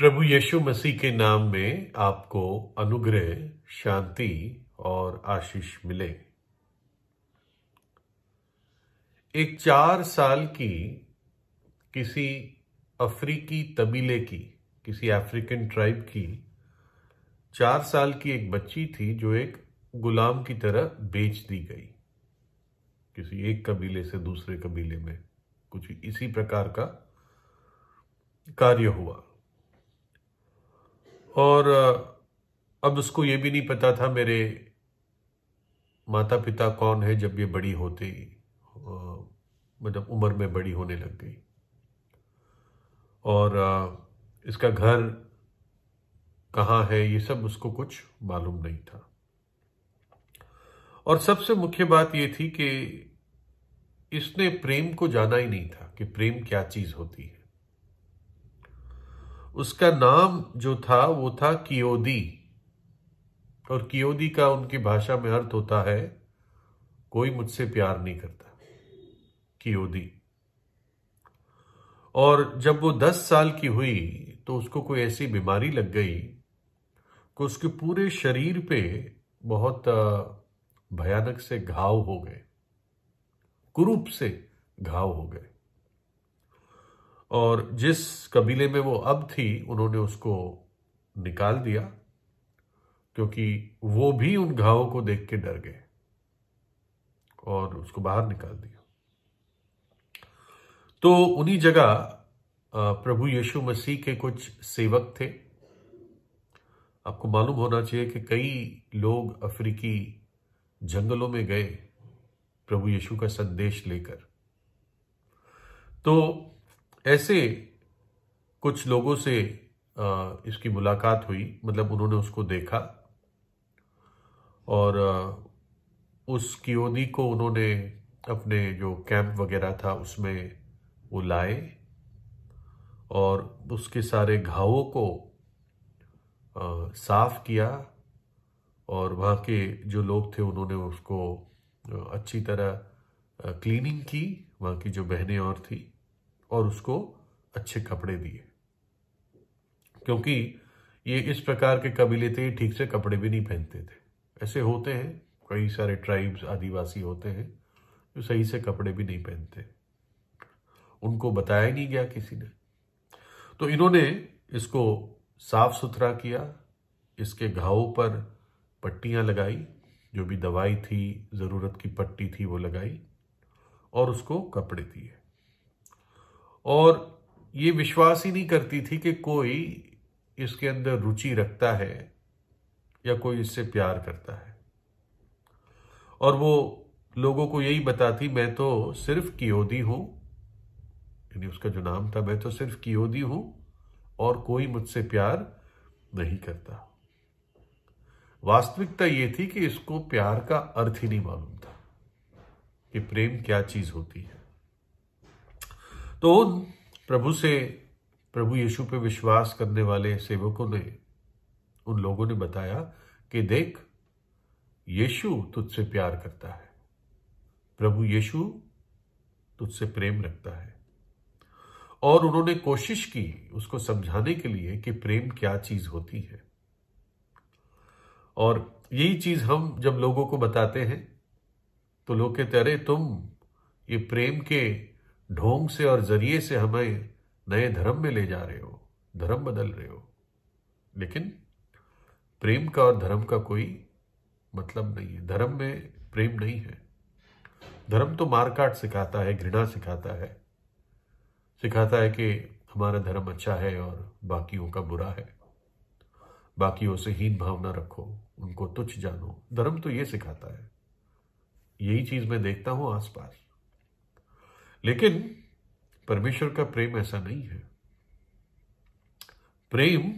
प्रभु यीशु मसीह के नाम में आपको अनुग्रह शांति और आशीष मिले एक चार साल की किसी अफ्रीकी तबीले की किसी अफ्रीकन ट्राइब की चार साल की एक बच्ची थी जो एक गुलाम की तरह बेच दी गई किसी एक कबीले से दूसरे कबीले में कुछ इसी प्रकार का कार्य हुआ और अब उसको ये भी नहीं पता था मेरे माता पिता कौन है जब ये बड़ी होती मतलब उम्र में बड़ी होने लग गई और इसका घर कहाँ है ये सब उसको कुछ मालूम नहीं था और सबसे मुख्य बात ये थी कि इसने प्रेम को जाना ही नहीं था कि प्रेम क्या चीज़ होती है उसका नाम जो था वो था कियोदी और कियोदी का उनकी भाषा में अर्थ होता है कोई मुझसे प्यार नहीं करता कियोदी और जब वो दस साल की हुई तो उसको कोई ऐसी बीमारी लग गई कि उसके पूरे शरीर पे बहुत भयानक से घाव हो गए कुरूप से घाव हो गए और जिस कबीले में वो अब थी उन्होंने उसको निकाल दिया क्योंकि वो भी उन घावों को देख के डर गए और उसको बाहर निकाल दिया तो उन्हीं जगह प्रभु यीशु मसीह के कुछ सेवक थे आपको मालूम होना चाहिए कि कई लोग अफ्रीकी जंगलों में गए प्रभु यीशु का संदेश लेकर तो ऐसे कुछ लोगों से इसकी मुलाकात हुई मतलब उन्होंने उसको देखा और उस कियोनी को उन्होंने अपने जो कैंप वगैरह था उसमें वो लाए और उसके सारे घावों को साफ किया और वहाँ के जो लोग थे उन्होंने उसको अच्छी तरह क्लीनिंग की वहाँ की जो बहनें और थी और उसको अच्छे कपड़े दिए क्योंकि ये इस प्रकार के कबीले थे ठीक से कपड़े भी नहीं पहनते थे ऐसे होते हैं कई सारे ट्राइब्स आदिवासी होते हैं जो सही से कपड़े भी नहीं पहनते उनको बताया नहीं गया किसी ने तो इन्होंने इसको साफ सुथरा किया इसके घावों पर पट्टियां लगाई जो भी दवाई थी ज़रूरत की पट्टी थी वो लगाई और उसको कपड़े दिए और ये विश्वास ही नहीं करती थी कि कोई इसके अंदर रुचि रखता है या कोई इससे प्यार करता है और वो लोगों को यही बताती मैं तो सिर्फ कियोदी हूं यानी उसका जो नाम था मैं तो सिर्फ कियोदी हूं और कोई मुझसे प्यार नहीं करता वास्तविकता ये थी कि इसको प्यार का अर्थ ही नहीं मालूम था कि प्रेम क्या चीज होती है तो प्रभु से प्रभु यीशु पे विश्वास करने वाले सेवकों ने उन लोगों ने बताया कि देख यीशु तुझसे प्यार करता है प्रभु यीशु तुझसे प्रेम रखता है और उन्होंने कोशिश की उसको समझाने के लिए कि प्रेम क्या चीज होती है और यही चीज हम जब लोगों को बताते हैं तो लोग कहते अरे तुम ये प्रेम के ढोंग से और जरिए से हमें नए धर्म में ले जा रहे हो धर्म बदल रहे हो लेकिन प्रेम का और धर्म का कोई मतलब नहीं है धर्म में प्रेम नहीं है धर्म तो मारकाट सिखाता है घृणा सिखाता है सिखाता है कि हमारा धर्म अच्छा है और बाकियों का बुरा है बाकियों से हीन भावना रखो उनको तुच्छ जानो धर्म तो ये सिखाता है यही चीज मैं देखता हूं आसपास लेकिन परमेश्वर का प्रेम ऐसा नहीं है प्रेम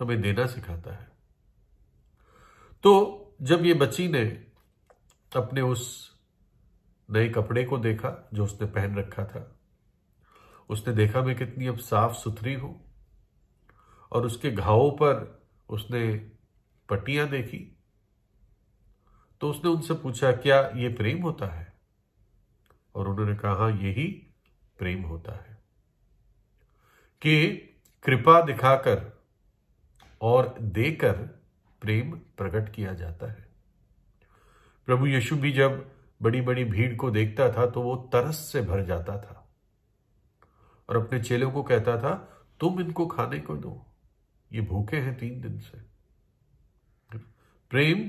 हमें देना सिखाता है तो जब ये बच्ची ने अपने उस नए कपड़े को देखा जो उसने पहन रखा था उसने देखा मैं कितनी अब साफ सुथरी हूं और उसके घावों पर उसने पट्टियां देखी तो उसने उनसे पूछा क्या ये प्रेम होता है और उन्होंने कहा यही प्रेम होता है कि कृपा दिखाकर और देकर प्रेम प्रकट किया जाता है प्रभु यीशु भी जब बड़ी बड़ी भीड़ को देखता था तो वो तरस से भर जाता था और अपने चेलों को कहता था तुम इनको खाने को दो ये भूखे हैं तीन दिन से प्रेम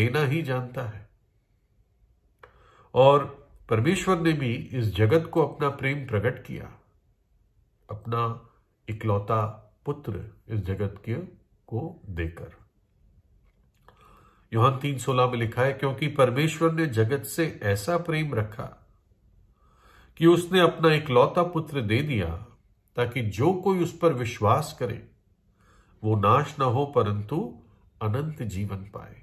देना ही जानता है और परमेश्वर ने भी इस जगत को अपना प्रेम प्रकट किया अपना इकलौता पुत्र इस जगत के को देकर योहान तीन सोलह में लिखा है क्योंकि परमेश्वर ने जगत से ऐसा प्रेम रखा कि उसने अपना इकलौता पुत्र दे दिया ताकि जो कोई उस पर विश्वास करे वो नाश ना हो परंतु अनंत जीवन पाए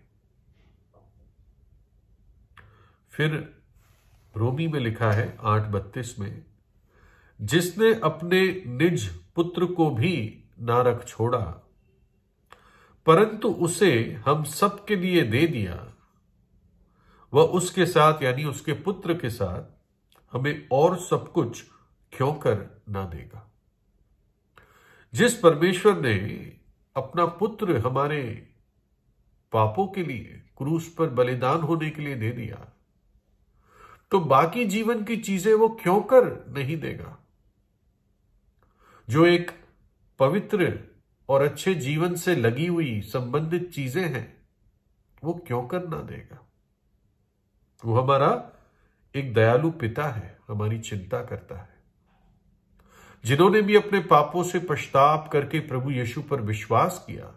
फिर रोमी में लिखा है आठ बत्तीस में जिसने अपने निज पुत्र को भी नारक छोड़ा परंतु उसे हम सब के लिए दे दिया वह उसके साथ यानी उसके पुत्र के साथ हमें और सब कुछ क्यों कर ना देगा जिस परमेश्वर ने अपना पुत्र हमारे पापों के लिए क्रूस पर बलिदान होने के लिए दे दिया तो बाकी जीवन की चीजें वो क्यों कर नहीं देगा जो एक पवित्र और अच्छे जीवन से लगी हुई संबंधित चीजें हैं वो क्यों कर ना देगा वो हमारा एक दयालु पिता है हमारी चिंता करता है जिन्होंने भी अपने पापों से पश्चाताप करके प्रभु यीशु पर विश्वास किया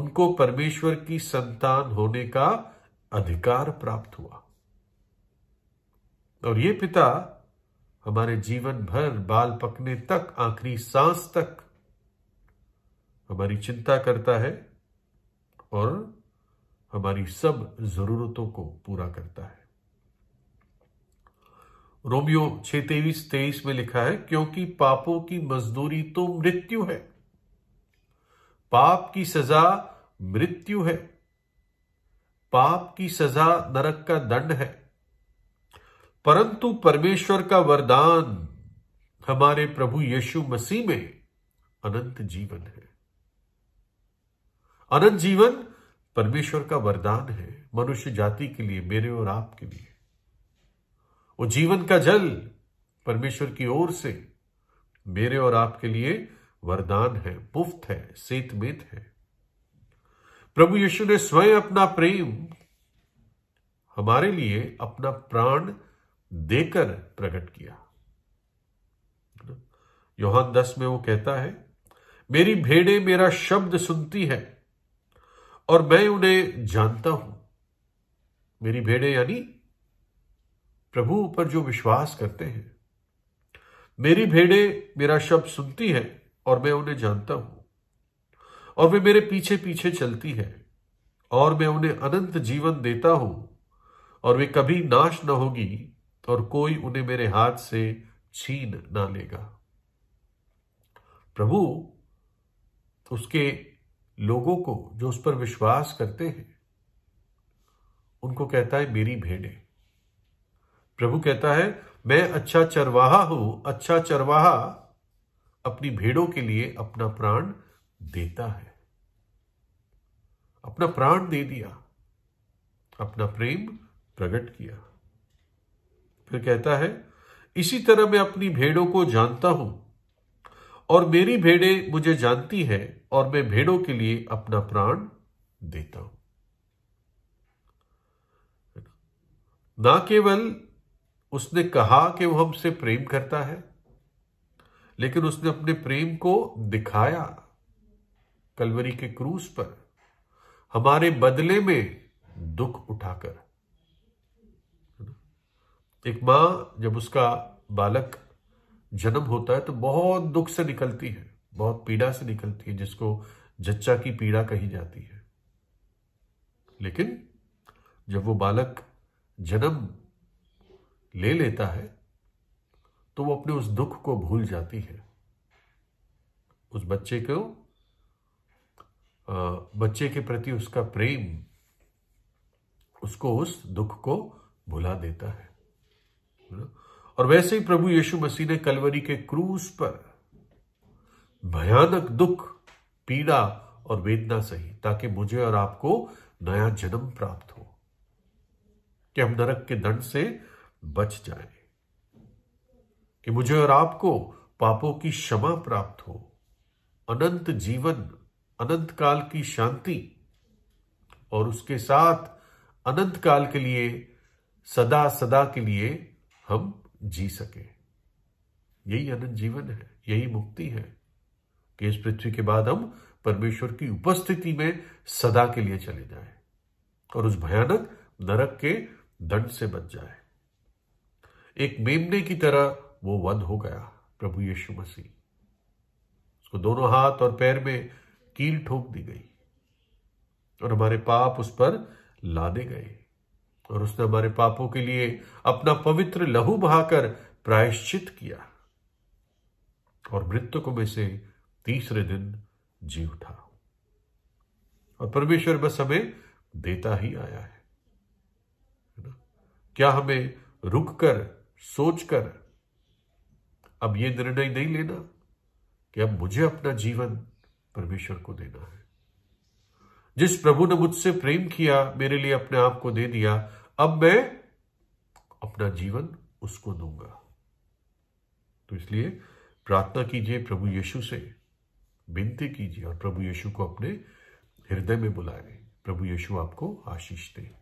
उनको परमेश्वर की संतान होने का अधिकार प्राप्त हुआ और ये पिता हमारे जीवन भर बाल पकने तक आखिरी सांस तक हमारी चिंता करता है और हमारी सब जरूरतों को पूरा करता है रोमियो छह तेईस तेईस में लिखा है क्योंकि पापों की मजदूरी तो मृत्यु है पाप की सजा मृत्यु है पाप की सजा नरक का दंड है परंतु परमेश्वर का वरदान हमारे प्रभु यीशु मसीह में अनंत जीवन है अनंत जीवन परमेश्वर का वरदान है मनुष्य जाति के लिए मेरे और आपके लिए वो जीवन का जल परमेश्वर की ओर से मेरे और आपके लिए वरदान है मुफ्त है सेतमेत है प्रभु यीशु ने स्वयं अपना प्रेम हमारे लिए अपना प्राण देकर प्रकट किया योहान दस में वो कहता है मेरी भेड़े मेरा शब्द सुनती है और मैं उन्हें जानता हूं मेरी भेड़े यानी प्रभु पर जो विश्वास करते हैं मेरी भेड़े मेरा शब्द सुनती है और मैं उन्हें जानता हूं और वे मेरे पीछे पीछे चलती है और मैं उन्हें अनंत जीवन देता हूं और वे कभी नाश न होगी और कोई उन्हें मेरे हाथ से छीन ना लेगा प्रभु उसके लोगों को जो उस पर विश्वास करते हैं उनको कहता है मेरी भेड़े प्रभु कहता है मैं अच्छा चरवाहा हूं अच्छा चरवाहा अपनी भेड़ों के लिए अपना प्राण देता है अपना प्राण दे दिया अपना प्रेम प्रकट किया फिर कहता है इसी तरह मैं अपनी भेड़ों को जानता हूं और मेरी भेड़े मुझे जानती है और मैं भेड़ों के लिए अपना प्राण देता हूं ना केवल उसने कहा कि वह हमसे प्रेम करता है लेकिन उसने अपने प्रेम को दिखाया कलवरी के क्रूस पर हमारे बदले में दुख उठाकर एक माँ जब उसका बालक जन्म होता है तो बहुत दुख से निकलती है बहुत पीड़ा से निकलती है जिसको जच्चा की पीड़ा कही जाती है लेकिन जब वो बालक जन्म ले लेता है तो वो अपने उस दुख को भूल जाती है उस बच्चे को बच्चे के प्रति उसका प्रेम उसको उस दुख को भुला देता है ना और वैसे ही प्रभु यीशु मसीह ने कलवरी के क्रूस पर भयानक दुख पीड़ा और वेदना सही ताकि मुझे और आपको नया जन्म प्राप्त हो कि हम नरक के दंड से बच जाए कि मुझे और आपको पापों की क्षमा प्राप्त हो अनंत जीवन अनंत काल की शांति और उसके साथ अनंत काल के लिए सदा सदा के लिए हम जी सके यही अनंत जीवन है यही मुक्ति है कि इस पृथ्वी के बाद हम परमेश्वर की उपस्थिति में सदा के लिए चले जाए और उस भयानक नरक के दंड से बच जाए एक मेमने की तरह वो वध हो गया प्रभु यीशु मसीह उसको दोनों हाथ और पैर में कील ठोक दी गई और हमारे पाप उस पर लादे गए और उसने हमारे पापों के लिए अपना पवित्र लहू बहाकर प्रायश्चित किया और मृतकों में से तीसरे दिन जी उठा और परमेश्वर बस हमें देता ही आया है क्या हमें रुक कर अब यह निर्णय नहीं लेना कि अब मुझे अपना जीवन परमेश्वर को देना है जिस प्रभु ने मुझसे प्रेम किया मेरे लिए अपने आप को दे दिया अब मैं अपना जीवन उसको दूंगा तो इसलिए प्रार्थना कीजिए प्रभु यीशु से विनती कीजिए और प्रभु यीशु को अपने हृदय में बुलाएं प्रभु यीशु आपको आशीष दें